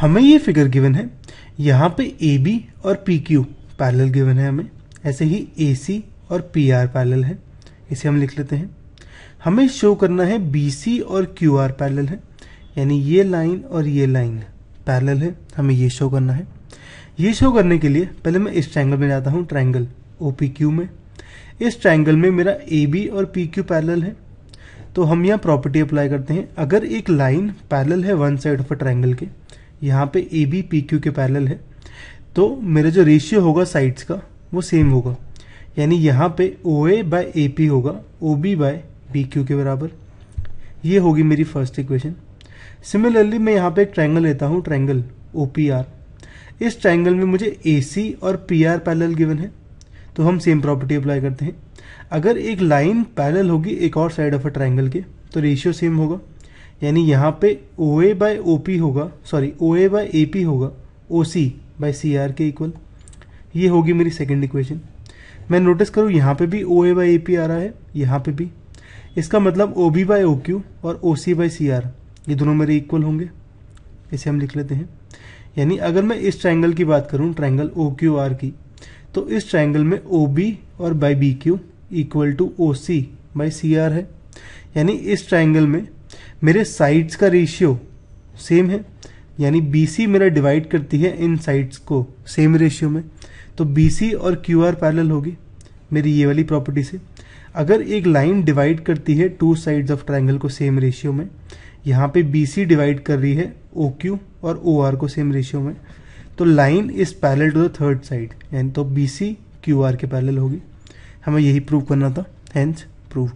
हमें ये figure given है यहाँ पे ए बी और पी क्यू पैरल गिवन है हमें ऐसे ही ए सी और पी आर पैरल है इसे हम लिख लेते हैं हमें शो करना है बी सी और क्यू आर पैरल है यानी ये लाइन और ये लाइन पैरल है हमें ये शो करना है ये शो करने के लिए पहले मैं इस ट्रैंगल में जाता हूँ ट्राइंगल ओ पी क्यू में इस ट्राइंगल में मेरा ए बी और पी क्यू पैरल है तो हम यहाँ प्रॉपर्टी अप्लाई करते हैं अगर एक लाइन पैरल है one side of a triangle के यहाँ पे ए बी पी क्यू के पैरेलल है तो मेरा जो रेशियो होगा साइड्स का वो सेम होगा यानी यहाँ पे O A bye A P होगा O B by B Q के बराबर ये होगी मेरी फर्स्ट इक्वेशन सिमिलरली मैं यहाँ पे एक ट्रायंगल लेता हूँ ट्रायंगल ओ पी आर इस ट्रायंगल में मुझे ए सी और पी आर पैरेलल गिवन है तो हम सेम प्रॉपर्टी अप्लाई करते हैं अगर एक लाइन पैरेलल होगी एक और साइड ऑफ अ ट्रायंगल के तो रेशियो सेम होगा यानी यहाँ पे O A by O P होगा sorry O A by A P होगा O C by C R के इक्वल ये होगी मेरी सेकेंड इक्वेशन मैं नोटिस करूँ यहाँ पे भी ओ ए बाई ए पी आ रहा है यहाँ पे भी इसका मतलब O B by O Q और O C by C are ये दोनों मेरे इक्वल होंगे इसे हम लिख लेते हैं यानी अगर मैं इस ट्राइंगल की बात करूँ ट्राइंगल ओ क्यू आर की तो इस ट्राइंगल में ओ बी और by B Q equal to O C by C R है यानी इस ट्राइंगल में मेरे साइड्स का रेशियो सेम है यानी बी सी मेरा डिवाइड करती है इन साइड्स को सेम रेशियो में तो बी सी और क्यू आर पैरल होगी मेरी ये वाली प्रॉपर्टी से अगर एक लाइन डिवाइड करती है टू साइड्स ऑफ ट्राइंगल को सेम रेशियो में यहाँ पे बी सी डिवाइड कर रही है ओ क्यू और ओ आर को सेम रेशियो में तो line is parallel to the third side यानी तो बी सी क्यू आर के पैरल होगी हमें यही प्रूव करना था हैंस प्रूव